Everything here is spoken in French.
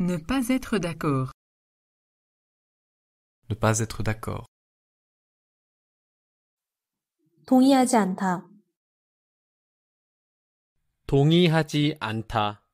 Ne pas être d'accord. Ne pas être d'accord. 동의하지 않다.